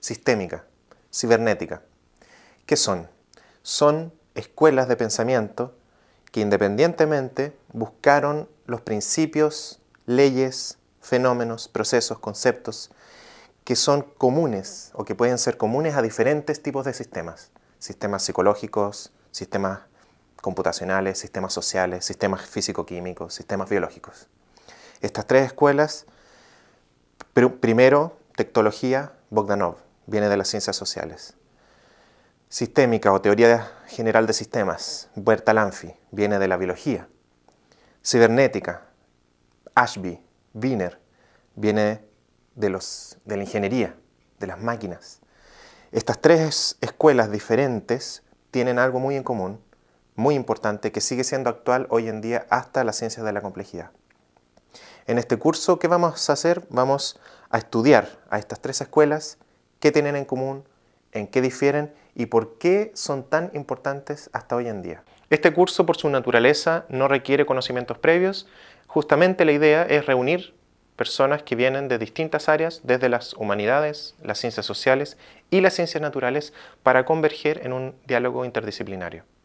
sistémica, cibernética. ¿Qué son? Son escuelas de pensamiento que independientemente buscaron los principios, leyes, fenómenos, procesos, conceptos que son comunes o que pueden ser comunes a diferentes tipos de sistemas. Sistemas psicológicos, sistemas computacionales, sistemas sociales, sistemas físico-químicos, sistemas biológicos. Estas tres escuelas, primero, Tectología, Bogdanov, viene de las ciencias sociales. Sistémica o teoría general de sistemas, Berta Lanfi, viene de la biología. Cibernética, Ashby, Wiener, viene de, los, de la ingeniería, de las máquinas. Estas tres escuelas diferentes tienen algo muy en común, muy importante, que sigue siendo actual hoy en día hasta las ciencias de la complejidad. En este curso, ¿qué vamos a hacer? Vamos a estudiar a estas tres escuelas, qué tienen en común, en qué difieren y por qué son tan importantes hasta hoy en día. Este curso, por su naturaleza, no requiere conocimientos previos. Justamente la idea es reunir personas que vienen de distintas áreas, desde las humanidades, las ciencias sociales y las ciencias naturales, para converger en un diálogo interdisciplinario.